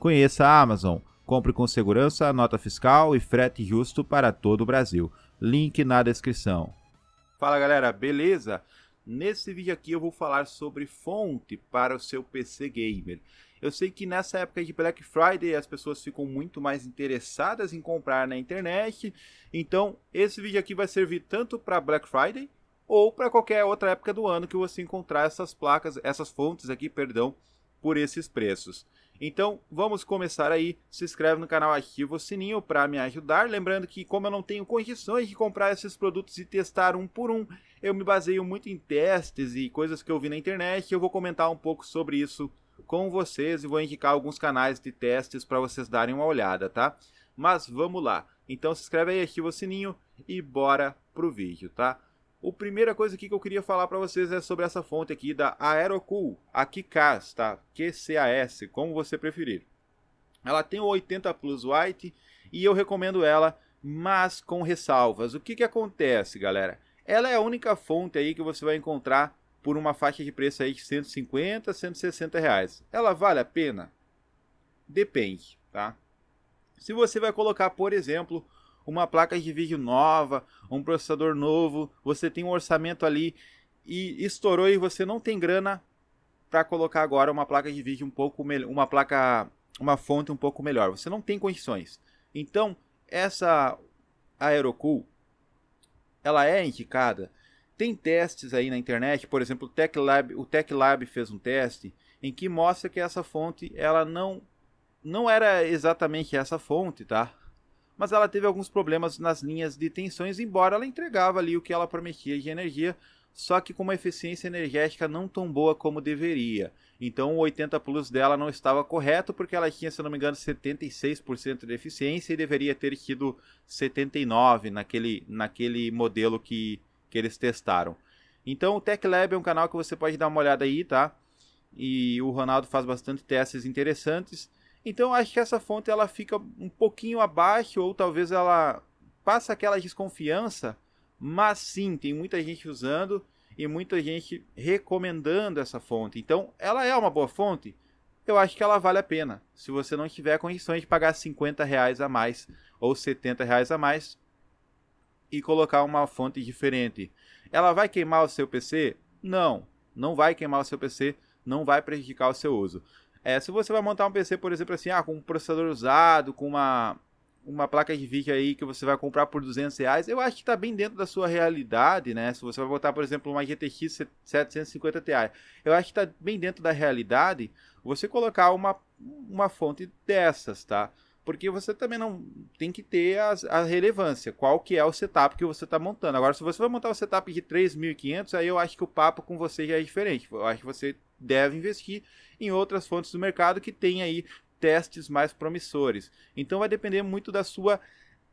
Conheça a Amazon. Compre com segurança, nota fiscal e frete justo para todo o Brasil. Link na descrição. Fala galera, beleza? Nesse vídeo aqui eu vou falar sobre fonte para o seu PC gamer. Eu sei que nessa época de Black Friday as pessoas ficam muito mais interessadas em comprar na internet, então esse vídeo aqui vai servir tanto para Black Friday ou para qualquer outra época do ano que você encontrar essas placas, essas fontes aqui, perdão, por esses preços. Então, vamos começar aí. Se inscreve no canal, ativa o sininho para me ajudar. Lembrando que, como eu não tenho condições de comprar esses produtos e testar um por um, eu me baseio muito em testes e coisas que eu vi na internet. Eu vou comentar um pouco sobre isso com vocês e vou indicar alguns canais de testes para vocês darem uma olhada, tá? Mas vamos lá. Então se inscreve aí, ativa o sininho e bora pro vídeo, tá? A primeira coisa aqui que eu queria falar para vocês é sobre essa fonte aqui da Aerocool, a Kickass, tá? QCAS, como você preferir. Ela tem o 80 Plus White e eu recomendo ela, mas com ressalvas. O que que acontece, galera? Ela é a única fonte aí que você vai encontrar por uma faixa de preço aí de 150 a 160 reais. Ela vale a pena? Depende, tá? Se você vai colocar, por exemplo, uma placa de vídeo nova, um processador novo, você tem um orçamento ali e estourou e você não tem grana para colocar agora uma placa de vídeo um pouco melhor, uma placa, uma fonte um pouco melhor. Você não tem condições. Então, essa Aerocool ela é indicada. Tem testes aí na internet, por exemplo, o Tech Lab, o Tech Lab fez um teste em que mostra que essa fonte ela não não era exatamente essa fonte, tá? mas ela teve alguns problemas nas linhas de tensões, embora ela entregava ali o que ela prometia de energia, só que com uma eficiência energética não tão boa como deveria. Então o 80 Plus dela não estava correto, porque ela tinha, se não me engano, 76% de eficiência e deveria ter tido 79% naquele, naquele modelo que, que eles testaram. Então o Tech Lab é um canal que você pode dar uma olhada aí, tá? E o Ronaldo faz bastante testes interessantes. Então acho que essa fonte ela fica um pouquinho abaixo ou talvez ela passa aquela desconfiança, mas sim, tem muita gente usando e muita gente recomendando essa fonte. Então, ela é uma boa fonte? Eu acho que ela vale a pena. Se você não tiver condições de pagar 50 reais a mais ou 70 reais a mais e colocar uma fonte diferente. Ela vai queimar o seu PC? Não, não vai queimar o seu PC, não vai prejudicar o seu uso. É, se você vai montar um PC, por exemplo, assim, ah, com um processador usado, com uma, uma placa de vídeo aí que você vai comprar por 200 reais, eu acho que está bem dentro da sua realidade, né? Se você vai botar, por exemplo, uma GTX 750 Ti, eu acho que está bem dentro da realidade você colocar uma, uma fonte dessas, tá? Porque você também não tem que ter a, a relevância, qual que é o setup que você está montando. Agora, se você vai montar um setup de 3.500, aí eu acho que o papo com você já é diferente. Eu acho que você deve investir em outras fontes do mercado que tem aí testes mais promissores. Então vai depender muito da sua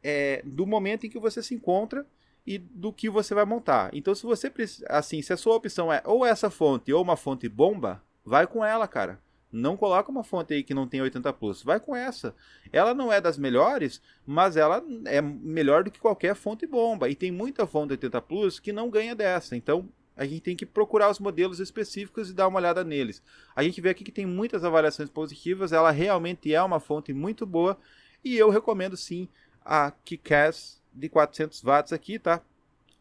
é, do momento em que você se encontra e do que você vai montar. Então se você assim, se a sua opção é ou essa fonte ou uma fonte bomba, vai com ela, cara. Não coloca uma fonte aí que não tem 80 plus, vai com essa. Ela não é das melhores, mas ela é melhor do que qualquer fonte bomba. E tem muita fonte 80 plus que não ganha dessa. Então a gente tem que procurar os modelos específicos e dar uma olhada neles. A gente vê aqui que tem muitas avaliações positivas, ela realmente é uma fonte muito boa e eu recomendo sim a Kickass de 400 watts aqui, tá?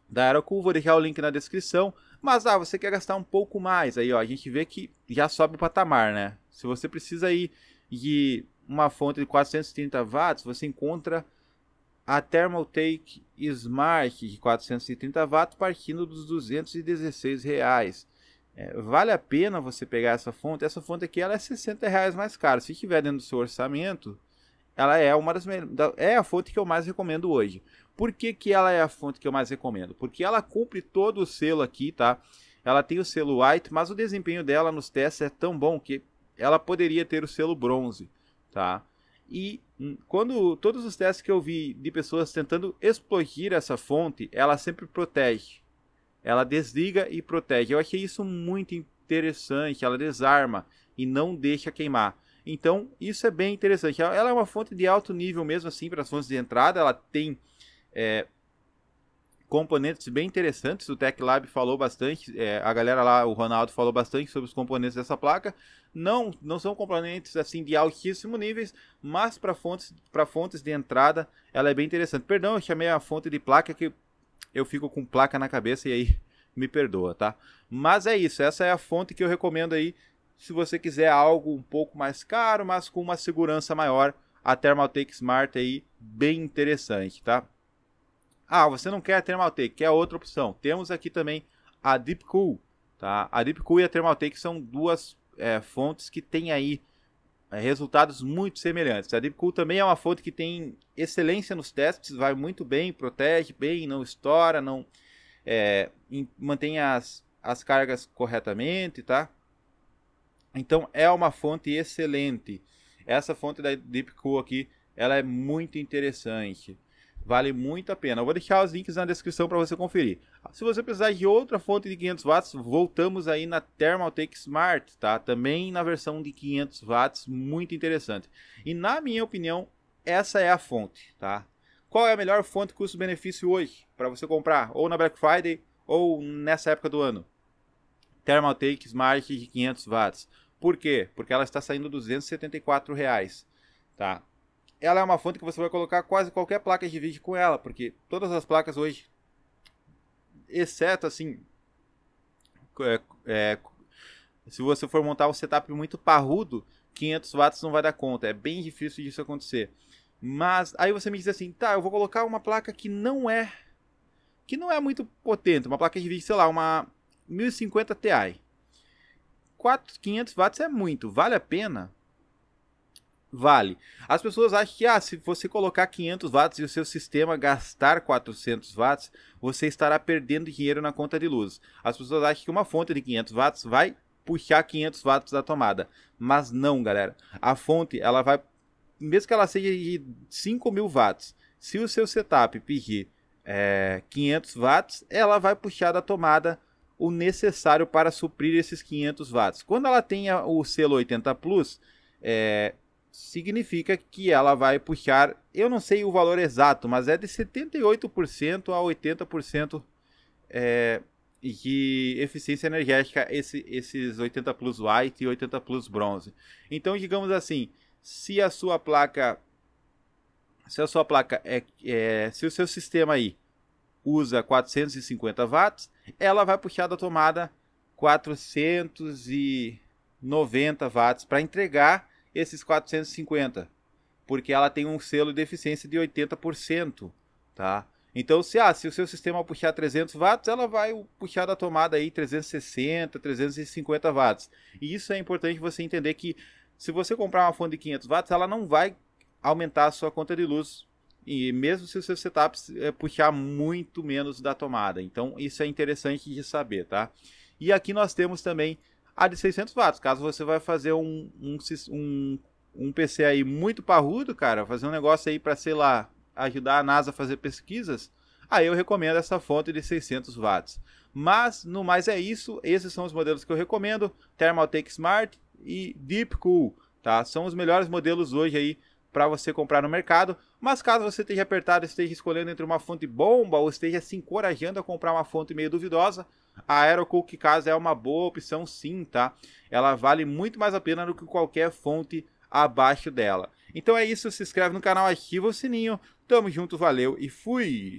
Da Aerocool, vou deixar o link na descrição. Mas ah, você quer gastar um pouco mais aí, ó, a gente vê que já sobe o patamar, né? Se você precisa aí de uma fonte de 430 watts, você encontra a Thermaltake Smart de 430 watts partindo dos 216 reais. É, vale a pena você pegar essa fonte? Essa fonte aqui ela é 60 reais mais cara. Se tiver dentro do seu orçamento, ela é uma das é a fonte que eu mais recomendo hoje. Por que, que ela é a fonte que eu mais recomendo? Porque ela cumpre todo o selo aqui, tá? Ela tem o selo white, mas o desempenho dela nos testes é tão bom que ela poderia ter o selo bronze, tá? E quando todos os testes que eu vi de pessoas tentando explodir essa fonte, ela sempre protege. Ela desliga e protege. Eu achei isso muito interessante. Ela desarma e não deixa queimar. Então, isso é bem interessante. Ela é uma fonte de alto nível mesmo assim para as fontes de entrada. Ela tem é, componentes bem interessantes. O Tech Lab falou bastante, é, a galera lá, o Ronaldo falou bastante sobre os componentes dessa placa. Não, não são componentes assim de altíssimo níveis, mas para fontes, para fontes de entrada, ela é bem interessante. Perdão, eu chamei a fonte de placa que eu fico com placa na cabeça e aí me perdoa, tá? Mas é isso, essa é a fonte que eu recomendo aí se você quiser algo um pouco mais caro, mas com uma segurança maior, a Thermaltake Smart aí bem interessante, tá? Ah, você não quer a Thermal Take, quer é outra opção. Temos aqui também a Deepcool, tá? A Deepcool e a Thermal Take são duas é, fontes que têm aí é, resultados muito semelhantes. A Deepcool também é uma fonte que tem excelência nos testes, vai muito bem, protege bem, não estoura, não é, em, mantém as, as cargas corretamente, tá? Então é uma fonte excelente. Essa fonte da Deepcool aqui, ela é muito interessante. Vale muito a pena. Eu vou deixar os links na descrição para você conferir. Se você precisar de outra fonte de 500 watts, voltamos aí na Thermaltake Smart, tá? Também na versão de 500 watts, muito interessante. E na minha opinião, essa é a fonte, tá? Qual é a melhor fonte custo-benefício hoje para você comprar, ou na Black Friday, ou nessa época do ano? Thermaltake Smart de 500 watts. Por quê? Porque ela está saindo R$ 274, reais, tá? ela é uma fonte que você vai colocar quase qualquer placa de vídeo com ela, porque todas as placas hoje, exceto assim, é, é, se você for montar um setup muito parrudo, 500 watts não vai dar conta, é bem difícil disso acontecer. Mas aí você me diz assim, tá, eu vou colocar uma placa que não é que não é muito potente, uma placa de vídeo, sei lá, uma 1050 Ti. 4, 500 watts é muito, vale a pena? vale. As pessoas acham que ah, se você colocar 500 watts e o seu sistema gastar 400 watts, você estará perdendo dinheiro na conta de luz. As pessoas acham que uma fonte de 500 watts vai puxar 500 watts da tomada, mas não, galera. A fonte, ela vai mesmo que ela seja de 5000 watts, se o seu setup pedir é, 500 watts, ela vai puxar da tomada o necessário para suprir esses 500 watts. Quando ela tenha o selo 80 Plus, é, significa que ela vai puxar, eu não sei o valor exato, mas é de 78% a 80% é, de eficiência energética esse, esses 80 Plus White e 80 Plus Bronze. Então, digamos assim, se a sua placa se a sua placa é, é se o seu sistema aí usa 450 watts, ela vai puxar da tomada 490 watts para entregar esses 450, porque ela tem um selo de eficiência de 80%, tá? Então, se, ah, se o seu sistema puxar 300 watts, ela vai puxar da tomada aí 360, 350 watts. E isso é importante você entender que se você comprar uma fonte de 500 watts, ela não vai aumentar a sua conta de luz. E mesmo se o seu setup eh, puxar muito menos da tomada. Então, isso é interessante de saber, tá? E aqui nós temos também a de 600 watts. Caso você vai fazer um, um, um, um PC aí muito parrudo, cara, fazer um negócio aí para, sei lá, ajudar a NASA a fazer pesquisas, aí eu recomendo essa fonte de 600 watts. Mas, no mais é isso, esses são os modelos que eu recomendo, Thermaltake Smart e Deepcool, tá? São os melhores modelos hoje aí para você comprar no mercado, mas caso você esteja apertado, esteja escolhendo entre uma fonte bomba ou esteja se encorajando a comprar uma fonte meio duvidosa, a Aerocool Casa é uma boa opção sim, tá? Ela vale muito mais a pena do que qualquer fonte abaixo dela. Então é isso, se inscreve no canal, ativa o sininho. Tamo junto, valeu e fui!